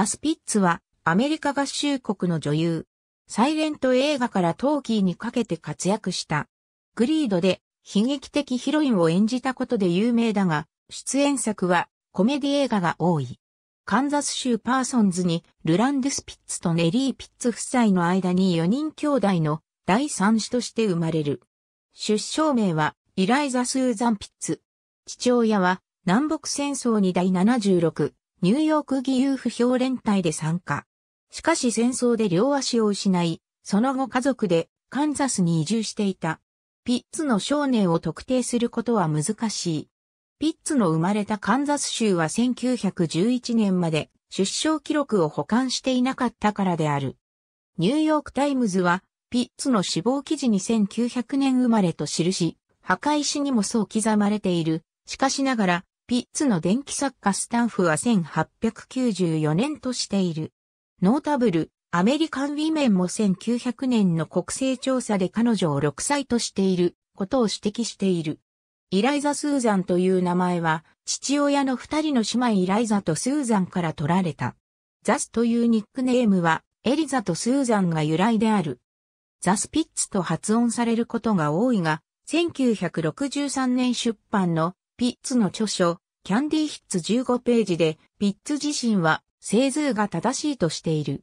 ザ・スピッツはアメリカ合衆国の女優。サイレント映画からトーキーにかけて活躍した。グリードで悲劇的ヒロインを演じたことで有名だが、出演作はコメディ映画が多い。カンザス州パーソンズにルランデ・スピッツとネリー・ピッツ夫妻の間に4人兄弟の第三子として生まれる。出生名はイライザ・スーザン・ピッツ。父親は南北戦争に第76ニューヨーク義勇不評連隊で参加。しかし戦争で両足を失い、その後家族でカンザスに移住していた。ピッツの少年を特定することは難しい。ピッツの生まれたカンザス州は1911年まで出生記録を保管していなかったからである。ニューヨークタイムズは、ピッツの死亡記事に1900年生まれと記し、墓石にもそう刻まれている。しかしながら、ピッツの電気作家スタンフは1894年としている。ノータブル、アメリカンウィメンも1900年の国勢調査で彼女を6歳としていることを指摘している。イライザ・スーザンという名前は、父親の二人の姉妹イライザとスーザンから取られた。ザスというニックネームは、エリザとスーザンが由来である。ザスピッツと発音されることが多いが、1963年出版のピッツの著書、キャンディーヒッツ15ページで、ピッツ自身は、製図が正しいとしている。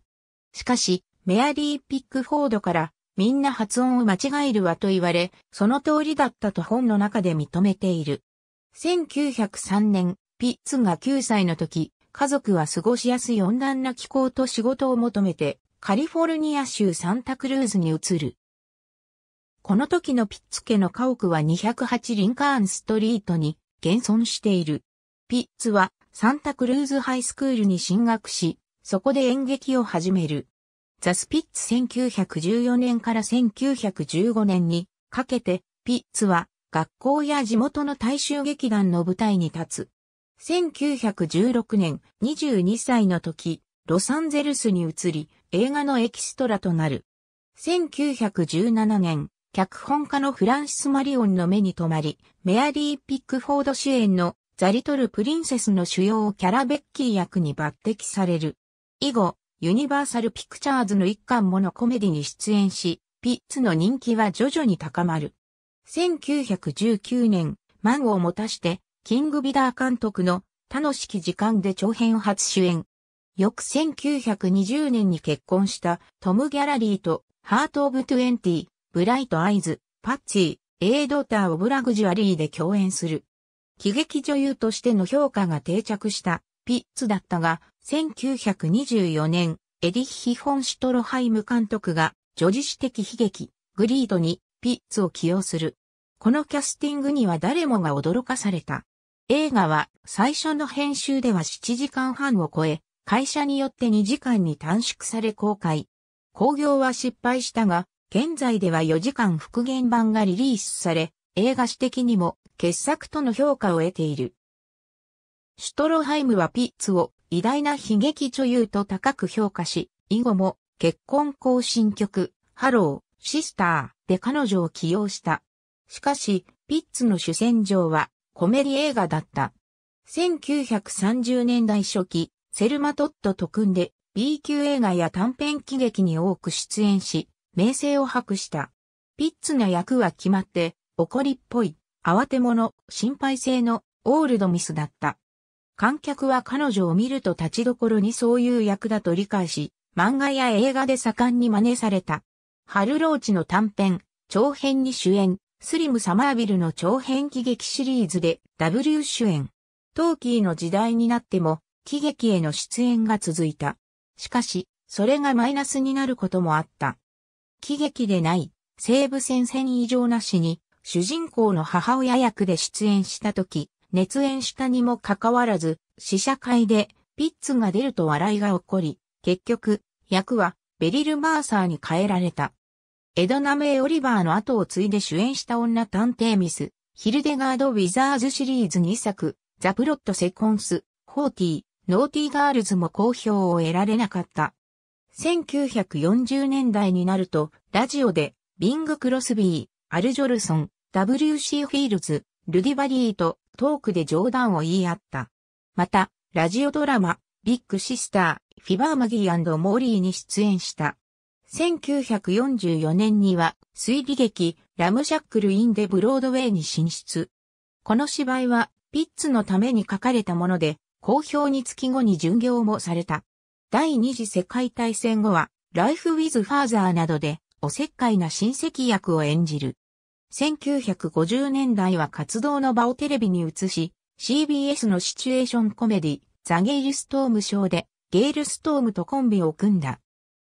しかし、メアリー・ピックフォードから、みんな発音を間違えるわと言われ、その通りだったと本の中で認めている。1903年、ピッツが9歳の時、家族は過ごしやすい温暖な気候と仕事を求めて、カリフォルニア州サンタクルーズに移る。この時のピッツ家の家屋は208リンカーンストリートに現存している。ピッツはサンタクルーズハイスクールに進学し、そこで演劇を始める。ザ・スピッツ1914年から1915年にかけて、ピッツは学校や地元の大衆劇団の舞台に立つ。1916年22歳の時、ロサンゼルスに移り、映画のエキストラとなる。1917年、脚本家のフランシス・マリオンの目に留まり、メアリー・ピックフォード主演のザ・リトル・プリンセスの主要キャラベッキー役に抜擢される。以後、ユニバーサル・ピクチャーズの一巻ものコメディに出演し、ピッツの人気は徐々に高まる。1919年、マンを持たして、キング・ビダー監督の楽しき時間で長編初主演。翌1920年に結婚したトム・ギャラリーとハート・オブ・トゥエンティブライトアイズ、パッチー、エイドター・オブ・ラグジュアリーで共演する。喜劇女優としての評価が定着したピッツだったが、1924年、エディヒ・フォン・シュトロハイム監督が女児史的悲劇、グリードにピッツを起用する。このキャスティングには誰もが驚かされた。映画は最初の編集では7時間半を超え、会社によって2時間に短縮され公開。工業は失敗したが、現在では4時間復元版がリリースされ、映画史的にも傑作との評価を得ている。シュトロハイムはピッツを偉大な悲劇女優と高く評価し、以後も結婚更新曲、ハロー、シスターで彼女を起用した。しかし、ピッツの主戦場はコメディ映画だった。1930年代初期、セルマトットと組んで B 級映画や短編喜劇に多く出演し、名声を博した。ピッツな役は決まって、怒りっぽい、慌て者、心配性のオールドミスだった。観客は彼女を見ると立ちどころにそういう役だと理解し、漫画や映画で盛んに真似された。ハルローチの短編、長編に主演、スリム・サマービルの長編喜劇シリーズで W 主演。トーキーの時代になっても、喜劇への出演が続いた。しかし、それがマイナスになることもあった。喜劇でない、西部戦線異常なしに、主人公の母親役で出演した時、熱演したにもかかわらず、試写会でピッツが出ると笑いが起こり、結局、役はベリル・マーサーに変えられた。エドナメイ・オリバーの後を継いで主演した女探偵ミス、ヒルデガード・ウィザーズシリーズ2作、ザ・プロット・セコンス、ホーティー、ノーティー・ガールズも好評を得られなかった。1940年代になると、ラジオで、ビング・クロスビー、アル・ジョルソン、W.C. フィールズ、ルディバリーとトークで冗談を言い合った。また、ラジオドラマ、ビッグ・シスター、フィバー・マギーモーリーに出演した。1944年には、推理劇、ラムシャックル・イン・デ・ブロードウェイに進出。この芝居は、ピッツのために書かれたもので、好評につき後に巡業もされた。第二次世界大戦後は、ライフ・ウィズ・ファーザーなどで、おせっかいな親戚役を演じる。1950年代は活動の場をテレビに移し、CBS のシチュエーションコメディ、ザ・ゲイル・ストーム賞で、ゲイル・ストームとコンビを組んだ。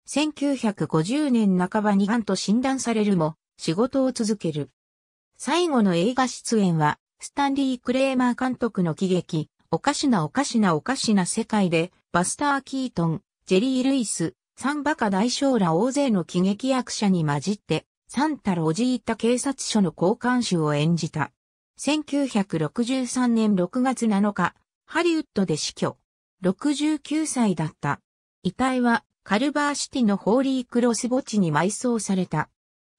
1950年半ばに癌と診断されるも、仕事を続ける。最後の映画出演は、スタンリー・クレーマー監督の喜劇、おかしなおかしなおかしな世界で、バスター・キートン、ジェリー・ルイス、サンバカ大将ら大勢の喜劇役者に混じって、サンタ・ロジータ警察署の交換手を演じた。1963年6月7日、ハリウッドで死去。69歳だった。遺体はカルバーシティのホーリークロス墓地に埋葬された。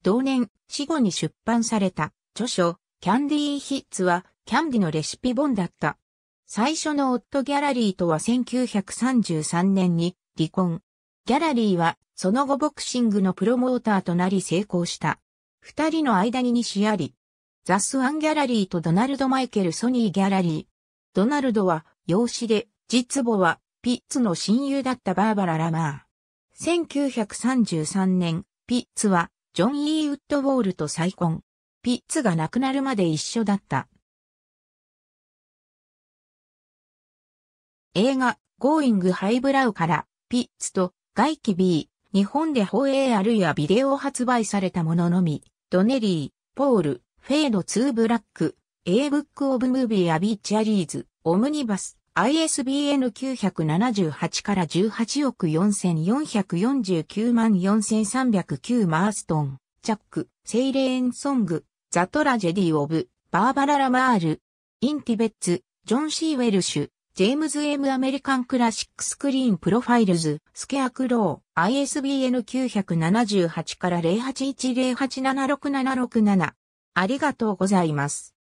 同年、死後に出版された著書、キャンディーヒッツはキャンディのレシピ本だった。最初の夫ギャラリーとは1933年に離婚。ギャラリーはその後ボクシングのプロモーターとなり成功した。二人の間に西あり、ザ・スワンギャラリーとドナルド・マイケル・ソニーギャラリー。ドナルドは養子で、実母はピッツの親友だったバーバラ・ラマー。1933年、ピッツはジョン・イー・ウッドウォールと再婚。ピッツが亡くなるまで一緒だった。映画ゴーイングハイブラウからピッツと外気 B、日本で放映あるいはビデオ発売されたもののみ、ドネリー、ポール、フェード2ブラック、A Book of Movie アビーチャリーズ、オムニバス、ISBN 978から18億4449万4309マーストン、ジャック、セイレーンソング、ザトラジェディオブ、バーバラ・ラマール、インティベッツ、ジョン・シー・ウェルシュ、ジェームズ・エム・アメリカン・クラシック・スクリーン・プロファイルズ、スケア・クロー、ISBN 978から0 8 1 0 8 7 6 7 6 7ありがとうございます。